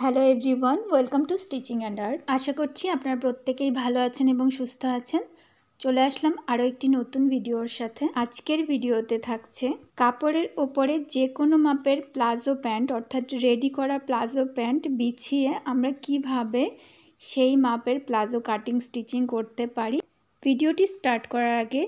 Hello everyone welcome to stitching and art আশা করছি আপনারা প্রত্যেকেই ভালো আছেন এবং সুস্থ আছেন চলে আসলাম আরও একটি নতুন ভিডিওর সাথে আজকের ভিডিওতে থাকছে কাপড়ের ওপরে যে কোনো মাপের প্লাজো প্যান্ট অর্থাৎ রেডি করা প্লাজো প্যান্ট বিছিয়ে আমরা কিভাবে সেই মাপের প্লাজো কাটিং স্টিচিং করতে পারি ভিডিওটি স্টার্ট করার আগে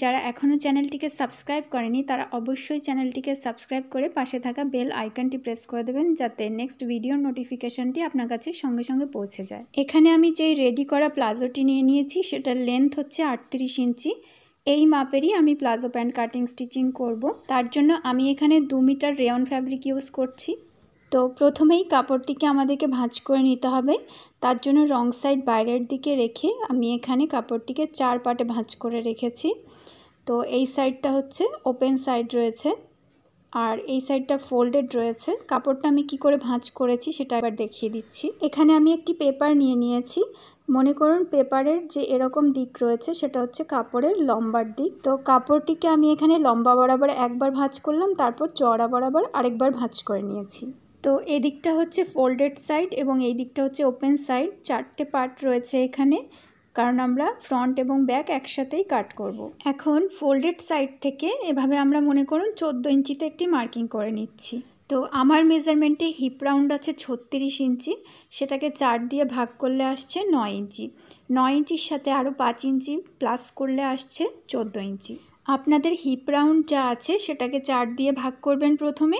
যারা এখনও চ্যানেলটিকে সাবস্ক্রাইব করেনি তারা অবশ্যই চ্যানেলটিকে সাবস্ক্রাইব করে পাশে থাকা বেল আইকনটি প্রেস করে দেবেন যাতে নেক্সট ভিডিওর নোটিফিকেশানটি আপনার কাছে সঙ্গে সঙ্গে পৌঁছে যায় এখানে আমি যেই রেডি করা প্লাজোটি নিয়ে নিয়েছি সেটার লেন্থ হচ্ছে আটত্রিশ ইঞ্চি এই মাপেরই আমি প্লাজো প্যান্ট কাটিং স্টিচিং করব তার জন্য আমি এখানে দু মিটার রেয়ন ফ্যাব্রিক ইউজ করছি তো প্রথমেই কাপড়টিকে আমাদেরকে ভাঁজ করে নিতে হবে তার জন্য রং সাইড বাইরের দিকে রেখে আমি এখানে কাপড়টিকে চার পাটে ভাঁজ করে রেখেছি তো এই সাইডটা হচ্ছে ওপেন সাইড রয়েছে আর এই সাইডটা ফোল্ডেড রয়েছে কাপড়টা আমি কি করে ভাঁজ করেছি সেটা একবার দেখিয়ে দিচ্ছি এখানে আমি একটি পেপার নিয়ে নিয়েছি মনে করুন পেপারের যে এরকম দিক রয়েছে সেটা হচ্ছে কাপড়ের লম্বার দিক তো কাপড়টিকে আমি এখানে লম্বা বরাবর একবার ভাঁজ করলাম তারপর চড়া বরাবর আরেকবার ভাঁজ করে নিয়েছি তো এদিকটা হচ্ছে ফোল্ডেড সাইড এবং এই দিকটা হচ্ছে ওপেন সাইড চারটে পার্ট রয়েছে এখানে কারণ আমরা ফ্রন্ট এবং ব্যাক একসাথেই কাট করব। এখন ফোল্ডেড সাইড থেকে এভাবে আমরা মনে করুন চোদ্দো ইঞ্চিতে একটি মার্কিং করে নিচ্ছি তো আমার মেজারমেন্টে হিপ রাউন্ড আছে ছত্রিশ ইঞ্চি সেটাকে চার দিয়ে ভাগ করলে আসছে নয় ইঞ্চি নয় ইঞ্চির সাথে আরও পাঁচ ইঞ্চি প্লাস করলে আসছে চোদ্দো ইঞ্চি আপনাদের হিপ রাউন্ড যা আছে সেটাকে চার দিয়ে ভাগ করবেন প্রথমে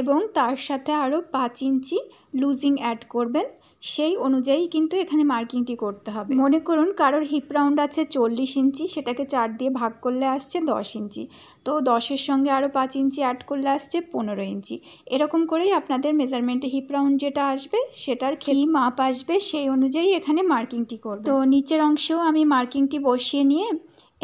এবং তার সাথে আরও পাঁচ ইঞ্চি লুজিং অ্যাড করবেন সেই অনুযায়ী কিন্তু এখানে মার্কিংটি করতে হবে মনে করুন কারোর হিপ রাউন্ড আছে চল্লিশ ইঞ্চি সেটাকে চার দিয়ে ভাগ করলে আসছে দশ ইঞ্চি তো দশের সঙ্গে আরও পাঁচ ইঞ্চি অ্যাড করলে আসছে পনেরো ইঞ্চি এরকম করেই আপনাদের মেজারমেন্টে হিপ রাউন্ড যেটা আসবে সেটার কি মাপ আসবে সেই অনুযায়ী এখানে মার্কিংটি করবে তো নিচের অংশেও আমি মার্কিংটি বসিয়ে নিয়ে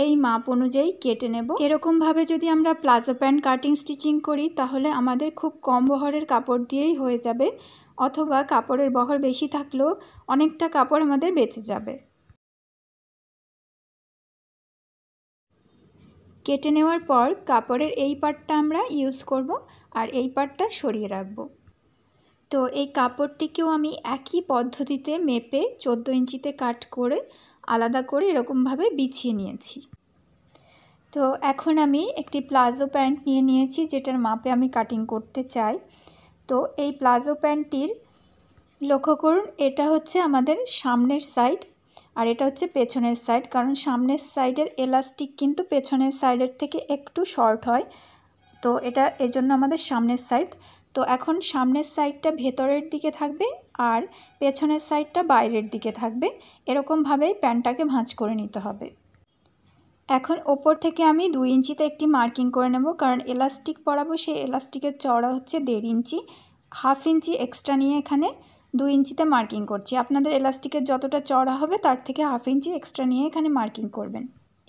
এই মাপ অনুযায়ী কেটে নেব এরকমভাবে যদি আমরা প্লাজো প্যান্ট কাটিং স্টিচিং করি তাহলে আমাদের খুব কম বহরের কাপড় দিয়েই হয়ে যাবে অথবা কাপড়ের বহর বেশি থাকলেও অনেকটা কাপড় আমাদের বেঁচে যাবে কেটে নেওয়ার পর কাপড়ের এই পার্টটা আমরা ইউজ করব আর এই পার্টটা সরিয়ে রাখব তো এই কাপড়টিকেও আমি একই পদ্ধতিতে মেপে চোদ্দো ইঞ্চিতে কাট করে আলাদা করে এরকমভাবে বিছিয়ে নিয়েছি তো এখন আমি একটি প্লাজো প্যান্ট নিয়ে নিয়েছি যেটার মাপে আমি কাটিং করতে চাই তো এই প্লাজো প্যান্টটির লক্ষ্য করুন এটা হচ্ছে আমাদের সামনের সাইড আর এটা হচ্ছে পেছনের সাইড কারণ সামনের সাইডের এলাস্টিক কিন্তু পেছনের সাইডের থেকে একটু শর্ট হয় তো এটা এজন্য আমাদের সামনের সাইড তো এখন সামনের সাইডটা ভেতরের দিকে থাকবে আর পেছনের সাইডটা বাইরের দিকে থাকবে এরকমভাবেই প্যান্টটাকে ভাঁজ করে নিতে হবে এখন ওপর থেকে আমি দুই ইঞ্চিতে একটি মার্কিং করে নেব কারণ এলাস্টিক পরাবো সেই এলাস্টিকের চড়া হচ্ছে দেড় ইঞ্চি হাফ ইঞ্চি এক্সট্রা নিয়ে এখানে দুই ইঞ্চিতে মার্কিং করছি আপনাদের এলাস্টিকের যতটা চড়া হবে তার থেকে হাফ ইঞ্চি এক্সট্রা নিয়ে এখানে মার্কিং করবেন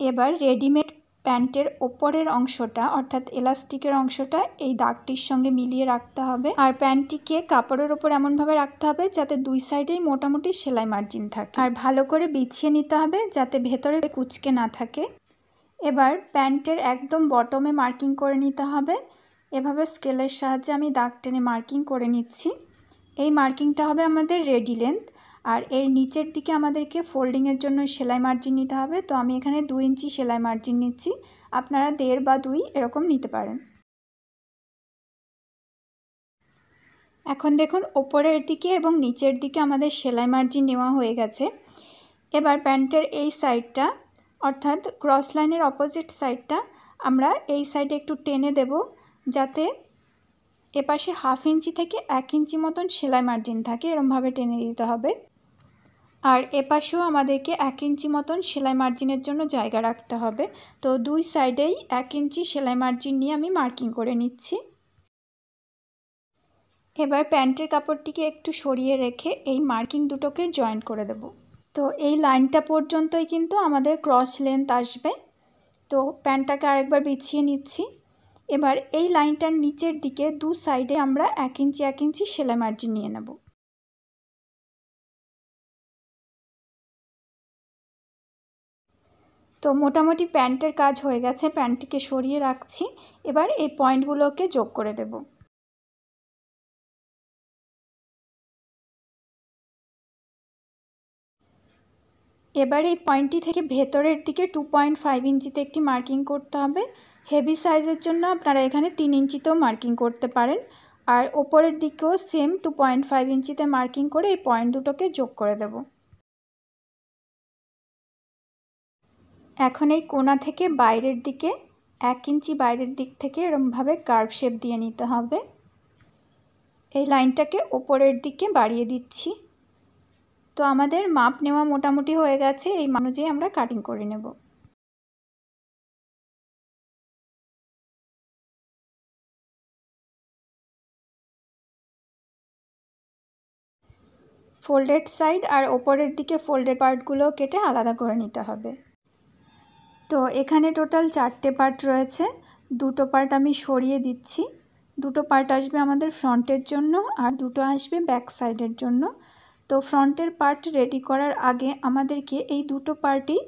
এবার রেডিমেড প্যান্টের ওপরের অংশটা অর্থাৎ এলাস্টিকের অংশটা এই দাগটির সঙ্গে মিলিয়ে রাখতে হবে আর প্যান্টটিকে কাপড়ের ওপর এমনভাবে রাখতে হবে যাতে দুই সাইডেই মোটামুটি সেলাই মার্জিন থাকে আর ভালো করে বিছিয়ে নিতে হবে যাতে ভেতরে কুচকে না থাকে এবার প্যান্টের একদম বটমে মার্কিং করে নিতে হবে এভাবে স্কেলের সাহায্যে আমি দাগ টেনে মার্কিং করে নিচ্ছি এই মার্কিংটা হবে আমাদের রেডি লেন্থ আর এর নিচের দিকে আমাদেরকে ফোল্ডিংয়ের জন্য সেলাই মার্জিন নিতে হবে তো আমি এখানে দু ইঞ্চি সেলাই মার্জিন নিচ্ছি আপনারা দেড় বা দুই এরকম নিতে পারেন এখন দেখুন ওপরের দিকে এবং নিচের দিকে আমাদের সেলাই মার্জিন নেওয়া হয়ে গেছে এবার প্যান্টের এই সাইডটা অর্থাৎ ক্রস লাইনের অপোজিট সাইডটা আমরা এই সাইডে একটু টেনে দেব যাতে এপাশে হাফ ইঞ্চি থেকে এক ইঞ্চি মতন সেলাই মার্জিন থাকে এরমভাবে টেনে দিতে হবে আর এপাশেও আমাদেরকে এক ইঞ্চি মতন সেলাই মার্জিনের জন্য জায়গা রাখতে হবে তো দুই সাইডেই এক ইঞ্চি সেলাই মার্জিন নিয়ে আমি মার্কিং করে নিচ্ছি এবার প্যান্টের কাপড়টিকে একটু সরিয়ে রেখে এই মার্কিং দুটোকে জয়েন করে দেব তো এই লাইনটা পর্যন্তই কিন্তু আমাদের ক্রস লেন্থ আসবে তো প্যান্টটাকে আরেকবার বিছিয়ে নিচ্ছি এবার এই লাইনটার নিচের দিকে দু সাইডে আমরা এক ইঞ্চি এক ইঞ্চি সেলাই মার্জিন নিয়ে নেবো তো মোটামুটি প্যান্টের কাজ হয়ে গেছে প্যান্টটিকে সরিয়ে রাখছি এবার এই পয়েন্টগুলোকে যোগ করে দেব এবার এই পয়েন্টটি থেকে ভেতরের দিকে টু পয়েন্ট ফাইভ ইঞ্চিতে একটি মার্কিং করতে হবে হেভি সাইজের জন্য আপনারা এখানে তিন ইঞ্চিতেও মার্কিং করতে পারেন আর ওপরের দিকেও সেম টু পয়েন্ট ফাইভ ইঞ্চিতে মার্কিং করে এই পয়েন্ট দুটোকে যোগ করে দেবো এখন এই কোনা থেকে বাইরের দিকে এক ইঞ্চি বাইরের দিক থেকে এরমভাবে কার্ভ শেপ দিয়ে নিতে হবে এই লাইনটাকে ওপরের দিকে বাড়িয়ে দিচ্ছি তো আমাদের মাপ নেওয়া মোটামুটি হয়ে গেছে এই অনুযায়ী আমরা কাটিং করে নেব ফোল্ডেড সাইড আর ওপরের দিকে ফোল্ডেড পার্টগুলো কেটে আলাদা করে নিতে হবে তো এখানে টোটাল চারটে পার্ট রয়েছে দুটো পার্ট আমি সরিয়ে দিচ্ছি দুটো পার্ট আসবে আমাদের ফ্রন্টের জন্য আর দুটো আসবে ব্যাক সাইডের জন্য তো ফ্রন্টের পার্ট রেডি করার আগে আমাদেরকে এই দুটো পার্টই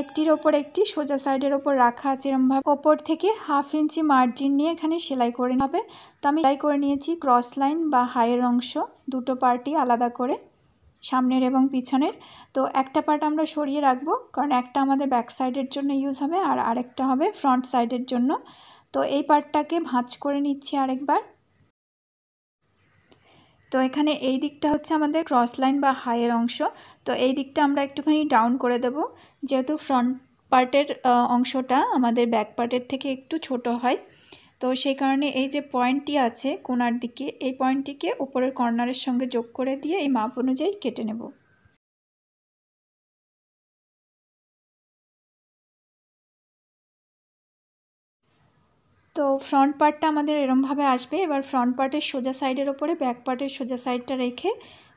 একটির ওপর একটি সোজা সাইডের ওপর রাখা আছে এরমভাবে ওপর থেকে হাফ ইঞ্চি মার্জিন নিয়ে এখানে সেলাই করে নেবে তো আমি সেলাই করে নিয়েছি ক্রস লাইন বা হাইয়ের অংশ দুটো পার্টি আলাদা করে সামনের এবং পিছনের তো একটা পার্ট আমরা সরিয়ে রাখবো কারণ একটা আমাদের ব্যাক সাইডের জন্য ইউজ হবে আর আরেকটা হবে ফ্রন্ট সাইডের জন্য তো এই পার্টটাকে ভাঁজ করে নিচ্ছি আরেকবার তো এখানে এই দিকটা হচ্ছে আমাদের ক্রস লাইন বা হাইয়ের অংশ তো এই দিকটা আমরা একটুখানি ডাউন করে দেব যেহেতু ফ্রন্ট পার্টের অংশটা আমাদের ব্যাক পার্টের থেকে একটু ছোট হয় তো সেই কারণে এই যে পয়েন্টটি আছে কোনার দিকে এই পয়েন্টটিকে উপরের কর্নারের সঙ্গে যোগ করে দিয়ে এই মাপ অনুযায়ী কেটে নেব তো ফ্রন্ট পার্টটা আমাদের এরমভাবে আসবে এবার ফ্রন্ট পার্টের সোজা সাইডের ওপরে ব্যাক পার্টের সোজা সাইডটা রেখে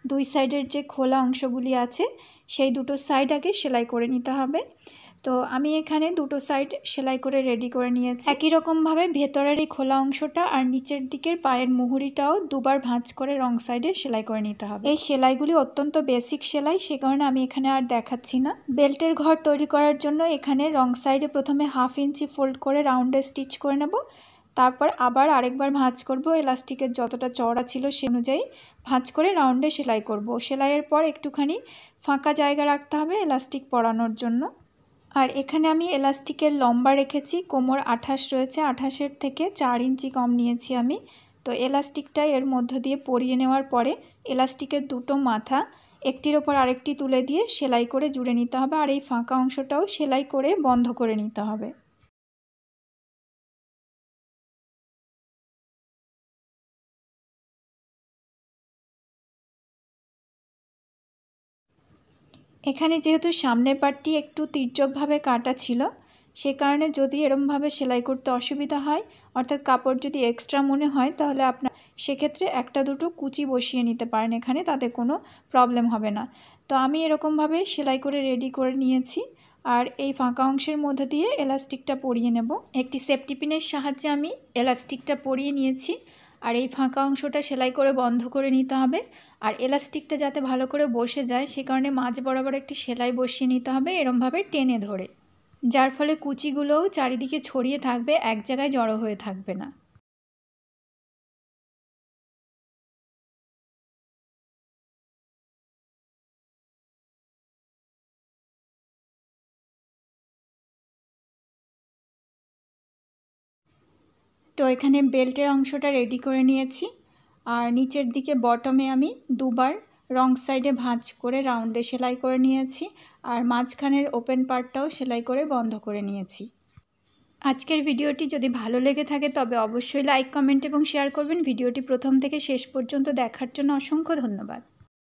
দুই সাইডের যে খোলা অংশগুলি আছে সেই দুটো সাইড আগে সেলাই করে নিতে হবে তো আমি এখানে দুটো সাইড সেলাই করে রেডি করে নিয়েছি একই রকমভাবে ভেতরের এই খোলা অংশটা আর নিচের দিকের পায়ের মুহুরিটাও দুবার ভাঁজ করে রং সাইডে সেলাই করে নিতে হবে এই সেলাইগুলি অত্যন্ত বেসিক সেলাই সে কারণে আমি এখানে আর দেখাচ্ছি না বেল্টের ঘর তৈরি করার জন্য এখানে রং সাইডে প্রথমে হাফ ইঞ্চি ফোল্ড করে রাউন্ডে স্টিচ করে নেব তারপর আবার আরেকবার ভাঁজ করব এলাস্টিকের যতটা চওড়া ছিল সে অনুযায়ী ভাঁজ করে রাউন্ডে সেলাই করব সেলাইয়ের পর একটুখানি ফাঁকা জায়গা রাখতে হবে এলাস্টিক পরানোর জন্য আর এখানে আমি এলাস্টিকের লম্বা রেখেছি কোমর আঠাশ রয়েছে আঠাশের থেকে চার ইঞ্চি কম নিয়েছি আমি তো এলাস্টিকটা এর মধ্য দিয়ে পরিয়ে নেওয়ার পরে এলাস্টিকের দুটো মাথা একটির ওপর আরেকটি তুলে দিয়ে সেলাই করে জুড়ে নিতে হবে আর এই ফাঁকা অংশটাও সেলাই করে বন্ধ করে নিতে হবে এখানে যেহেতু সামনের পাটটি একটু তির্যকভাবে কাটা ছিল সে কারণে যদি এরমভাবে সেলাই করতে অসুবিধা হয় অর্থাৎ কাপড় যদি এক্সট্রা মনে হয় তাহলে আপনার সেক্ষেত্রে একটা দুটো কুচি বসিয়ে নিতে পারেন এখানে তাতে কোনো প্রবলেম হবে না তো আমি এরকমভাবে সেলাই করে রেডি করে নিয়েছি আর এই ফাঁকা অংশের মধ্যে দিয়ে এলাস্টিকটা পরিয়ে নেব একটি সেফটি পিনের সাহায্যে আমি এলাস্টিকটা পরিয়ে নিয়েছি আর এই ফাঁকা অংশটা সেলাই করে বন্ধ করে নিতে হবে আর এলাস্টিকটা যাতে ভালো করে বসে যায় সে কারণে মাঝ বরাবর একটি সেলাই বসিয়ে নিতে হবে এরমভাবে টেনে ধরে যার ফলে কুচিগুলোও চারিদিকে ছড়িয়ে থাকবে এক জায়গায় জড়ো হয়ে থাকবে না তো এখানে বেল্টের অংশটা রেডি করে নিয়েছি আর নিচের দিকে বটমে আমি দুবার রং সাইডে ভাঁজ করে রাউন্ডে সেলাই করে নিয়েছি আর মাঝখানের ওপেন পার্টটাও সেলাই করে বন্ধ করে নিয়েছি আজকের ভিডিওটি যদি ভালো লেগে থাকে তবে অবশ্যই লাইক কমেন্ট এবং শেয়ার করবেন ভিডিওটি প্রথম থেকে শেষ পর্যন্ত দেখার জন্য অসংখ্য ধন্যবাদ